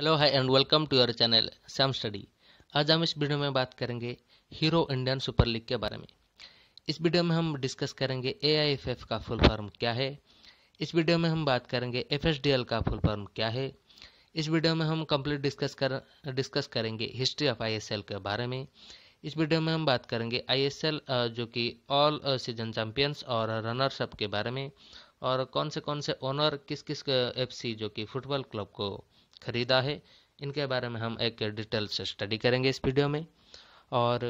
hello hi and welcome to your channel Sam study आज हम इस वीडियो में बात करेंगे हीरो इंडियन सुपर लीग के बारे में इस वीडियो में हम डिस्कस करेंगे ए का फुल फॉर्म क्या है इस वीडियो में हम बात करेंगे एफ का फुल फॉर्म क्या है इस वीडियो में हम कंप्लीट डिस्कस कर डिस्कस करेंगे हिस्ट्री ऑफ आई के बारे में इस वीडियो में हम बात करेंगे आई जो कि ऑल सीजन चैम्पियंस और रनर्स अप के बारे में और कौन से कौन से ओनर किस किस एफ जो कि फुटबॉल क्लब को ख़रीदा है इनके बारे में हम एक डिटेल से स्टडी करेंगे इस वीडियो में और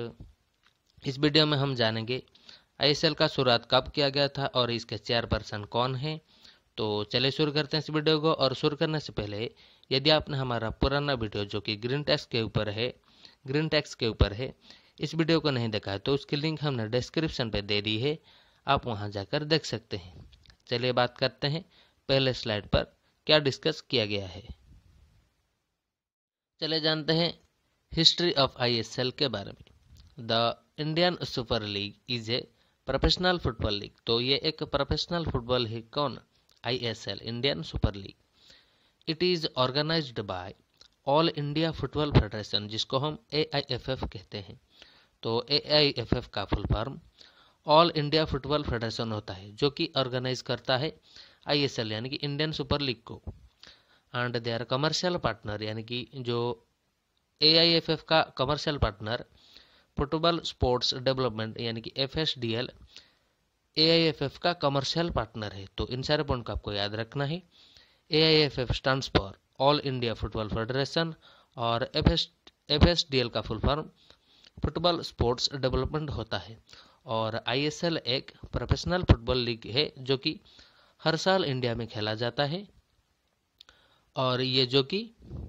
इस वीडियो में हम जानेंगे आईएसएल का शुरुआत कब किया गया था और इसके चेयरपर्सन कौन हैं तो चले शुरू करते हैं इस वीडियो को और शुरू करने से पहले यदि आपने हमारा पुराना वीडियो जो कि ग्रीन टैक्स के ऊपर है ग्रीन टैक्स के ऊपर है इस वीडियो को नहीं देखा है तो उसकी लिंक हमने डिस्क्रिप्शन पर दे दी है आप वहाँ जाकर देख सकते हैं चलिए बात करते हैं पहले स्लाइड पर क्या डिस्कस किया गया है चले जानते हैं हिस्ट्री ऑफ आईएसएल के बारे में the Indian super league is a professional football league तो ये एक प्रोफेशनल फुटबॉल है कौन ISL Indian super league it is organise by all India football federation जिसको हम ए कहते हैं तो ए का full form all India football federation होता है जो कि ऑर्गेनाइज करता है आईएसएल यानी कि इंडियन सुपर लीग को and they are commercial partner यानी कि जो ए आई एफ एफ का commercial partner football sports development यानी कि F S D L A I F F का कमर्शियल पार्टनर है तो इन सारे पॉइंट को आपको याद रखना है A I F F stand for all India football federation और F S F S D L का full form football sports development होता है और आई एस एल एक प्रोफेशनल फुटबॉल लीग है जो कि हर साल इंडिया में खेला जाता है और ये जो कि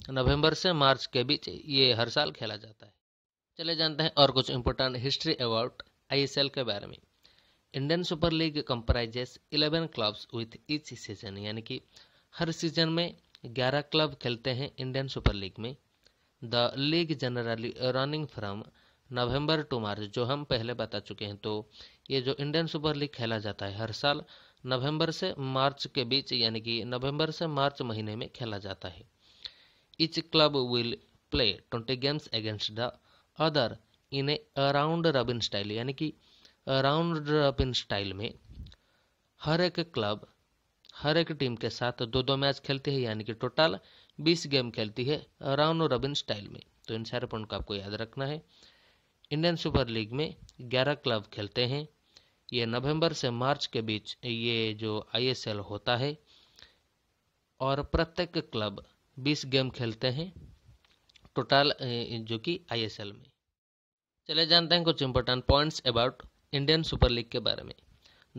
नवंबर से मार्च के बीच ये हर साल खेला जाता है चले जानते हैं और कुछ इंपॉर्टेंट हिस्ट्री अबाउट आईएसएल के बारे में Indian super league comprises 11 clubs with each season यानी कि हर सीजन में 11 क्लब खेलते हैं इंडियन सुपर लीग में the league generally running from November to March जो हम पहले बता चुके हैं तो ये जो इंडियन सुपर लीग खेला जाता है हर साल नवंबर से मार्च के बीच यानी कि नवंबर से मार्च महीने में खेला जाता है each club will play twenty games against the other in a around robin style यानी कि अराउंड रबिन स्टाइल में हर एक क्लब हर एक टीम के साथ दो दो मैच खेलती है यानी कि टोटल बीस गेम खेलती है अराउंड रबिन स्टाइल में तो इन सारे पॉइंट को आपको याद रखना है इंडियन सुपर लीग में ग्यारह क्लब खेलते हैं ये नवंबर से मार्च के बीच ये जो आईएसएल होता है और प्रत्येक क्लब 20 गेम खेलते हैं टोटल जो कि आईएसएल में चले जानते हैं कुछ important points about Indian super league के बारे में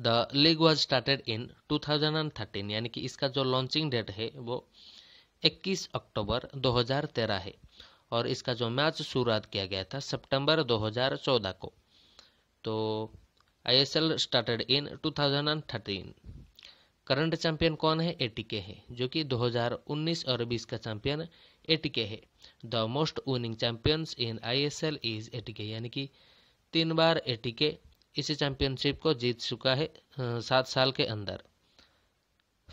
the league was started in 2013 यानी कि इसका जो लॉन्चिंग डेट है वो 21 अक्टूबर 2013 है और इसका जो मैच शुरुआत किया गया था सितंबर 2014 को तो ISL started in 2013 current champion कौन है एटीके है जो कि 2019 और 20 का चैंपियन एटीके है the most winning champions in ISL is ATK यानी कि तीन बार एटीके इस चैंपियनशिप को जीत चुका है सात साल के अंदर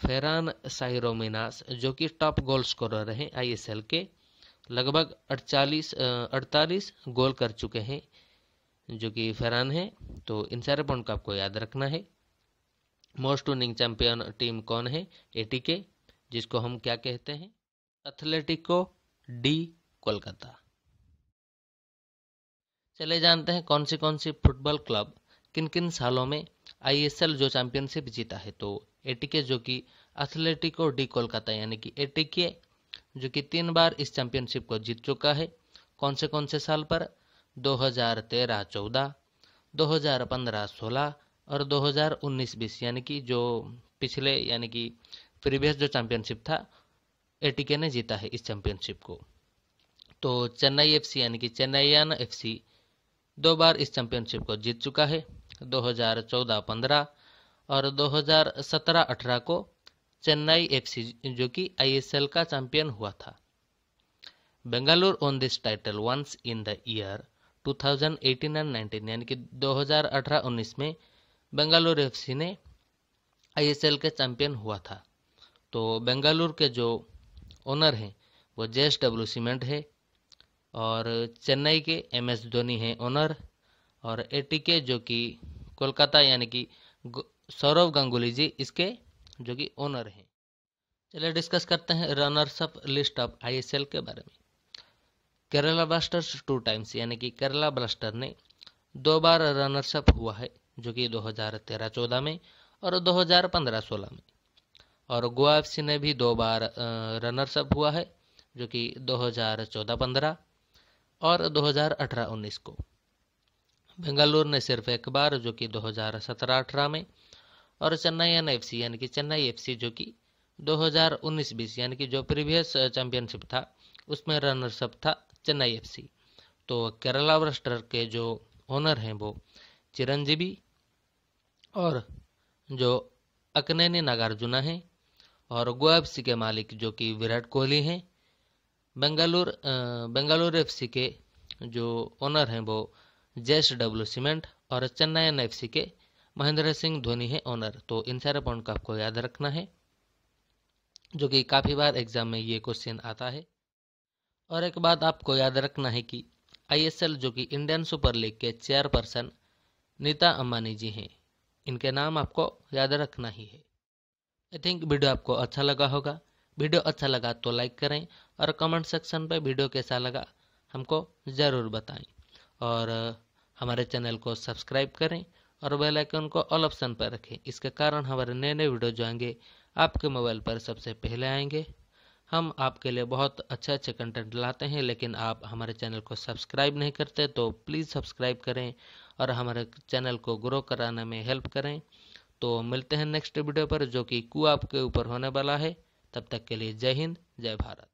फेरान साइरोमिनास जो कि टॉप गोल स्कोरर हैं आईएसएल के लगभग अड़चालीस अड़तालीस गोल कर चुके हैं जो कि फरहान है तो इन सारे पॉइंट को आपको याद रखना है मोस्ट विनिंग चैंपियन टीम कौन है एटीके जिसको हम क्या कहते हैं एथलेटिको डी कोलकाता चले जानते हैं कौन सी कौन सी फुटबॉल क्लब किन किन सालों में आईएसएल जो चैंपियनशिप जीता है तो एटीके जो कि एथलेटिको डी कोलकाता यानी कि एटीके जो कि तीन बार इस चैंपियनशिप को जीत चुका है कौन से कौन से साल पर 2013 14 2015 16 और 2019 20 यानी कि जो पिछले यानी कि प्रीवियस जो चैंपियनशिप था एटीके ने जीता है इस चैंपियनशिप को तो चेन्नई एफसी यानी कि चेन्नईयान एफसी दो बार इस चैंपियनशिप को जीत चुका है 2014-15 और 2017-18 को चेन्नई एफसी जो कि आईएसएल का चैंपियन हुआ था Bengaluru won this title once in the year 2018 and 19 यानी कि 2018-19 में बेंगालुरु एफ ने आईएसएल के चैंपियन हुआ था तो बेंगलुरु के जो ओनर हैं वो एस डब्ल्यू सीमेंट है और चेन्नई के एम एस धोनी हैं ओनर और एटीके जो कि कोलकाता यानी कि सौरव गांगुली जी इसके जो कि ओनर हैं चलिए डिस्कस करते हैं runners up list of ISL के बारे में केरला ब्लास्टर्स टू टाइम्स यानी कि केरला ब्लास्टर ने दो बार रनर्सअप हुआ है जो कि 2013-14 में और 2015-16 में और गोवा एफ ने भी दो बार रनर्सअप हुआ है जो कि 2014-15 और 2018-19 को बेंगलुरु ने सिर्फ एक बार जो कि 2017-18 में और चेन्नई एन एफ यानी कि चेन्नई एफ जो कि 2019-20 यानी कि जो प्रीवियस चैंपियनशिप था उसमें रनर्सअप था चेन्नई एफ तो केरला ब्रस्टर के जो ओनर हैं वो चिरंजीवी और जो अकनैनी नागार्जुना हैं और गोवा एफ के मालिक जो कि विराट कोहली हैं बेंगलुर बेंगलुरु एफ के जो ओनर हैं वो जेस डब्ल्यू सीमेंट और चेन्नई एफ के महेंद्र सिंह धोनी हैं ओनर तो इन सारे पॉइंट को आपको याद रखना है जो कि काफ़ी बार एग्जाम में ये क्वेश्चन आता है और एक बात आपको याद रखना है कि आईएसएल जो कि इंडियन सुपर लीग के चेयरपर्सन नीता अम्बानी जी हैं इनके नाम आपको याद रखना ही है आई थिंक वीडियो आपको अच्छा लगा होगा वीडियो अच्छा लगा तो लाइक करें और कमेंट सेक्शन पर वीडियो कैसा लगा हमको ज़रूर बताएं और हमारे चैनल को सब्सक्राइब करें और बेल आइकन को ऑल ऑप्शन पर रखें इसके कारण हमारे नए नए वीडियो जो आएंगे आपके मोबाइल पर सबसे पहले आएंगे हम आपके लिए बहुत अच्छे अच्छे कंटेंट लाते हैं लेकिन आप हमारे चैनल को सब्सक्राइब नहीं करते तो प्लीज़ सब्सक्राइब करें और हमारे चैनल को ग्रो कराने में हेल्प करें तो मिलते हैं नेक्स्ट वीडियो पर जो कि कुआ के ऊपर होने वाला है तब तक के लिए जय हिंद जय भारत